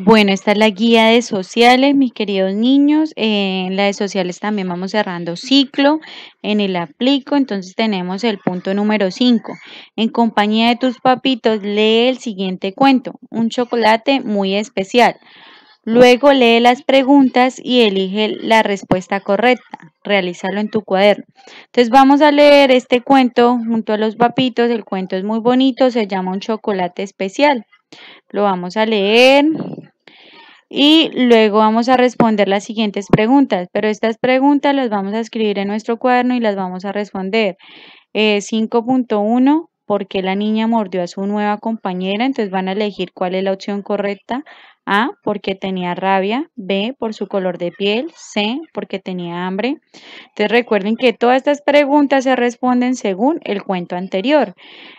Bueno, esta es la guía de sociales, mis queridos niños. En la de sociales también vamos cerrando ciclo. En el aplico, entonces tenemos el punto número 5. En compañía de tus papitos, lee el siguiente cuento, un chocolate muy especial. Luego lee las preguntas y elige la respuesta correcta. Realízalo en tu cuaderno. Entonces vamos a leer este cuento junto a los papitos. El cuento es muy bonito, se llama Un chocolate especial. Lo vamos a leer. Y luego vamos a responder las siguientes preguntas, pero estas preguntas las vamos a escribir en nuestro cuaderno y las vamos a responder. 5.1, eh, ¿por qué la niña mordió a su nueva compañera? Entonces van a elegir cuál es la opción correcta. A, porque tenía rabia. B, por su color de piel. C, porque tenía hambre. Entonces recuerden que todas estas preguntas se responden según el cuento anterior.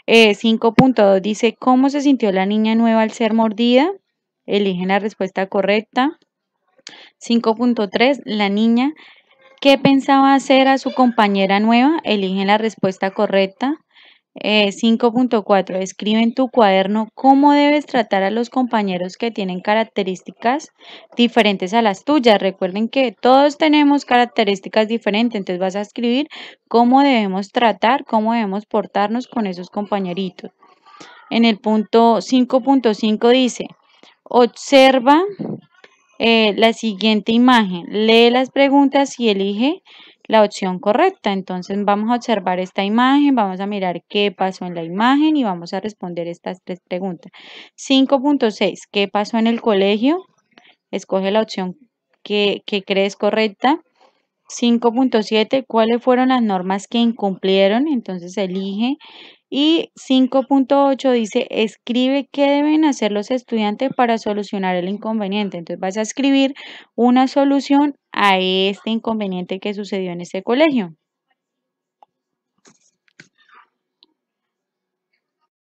5.2 eh, dice, ¿cómo se sintió la niña nueva al ser mordida? eligen la respuesta correcta. 5.3, la niña. ¿Qué pensaba hacer a su compañera nueva? Eligen la respuesta correcta. 5.4. Eh, escribe en tu cuaderno cómo debes tratar a los compañeros que tienen características diferentes a las tuyas. Recuerden que todos tenemos características diferentes, entonces vas a escribir cómo debemos tratar, cómo debemos portarnos con esos compañeritos. En el punto 5.5 dice, Observa eh, la siguiente imagen. Lee las preguntas y elige la opción correcta. Entonces vamos a observar esta imagen, vamos a mirar qué pasó en la imagen y vamos a responder estas tres preguntas. 5.6. ¿Qué pasó en el colegio? Escoge la opción que, que crees correcta. 5.7. ¿Cuáles fueron las normas que incumplieron? Entonces elige y 5.8 dice, escribe qué deben hacer los estudiantes para solucionar el inconveniente. Entonces vas a escribir una solución a este inconveniente que sucedió en este colegio.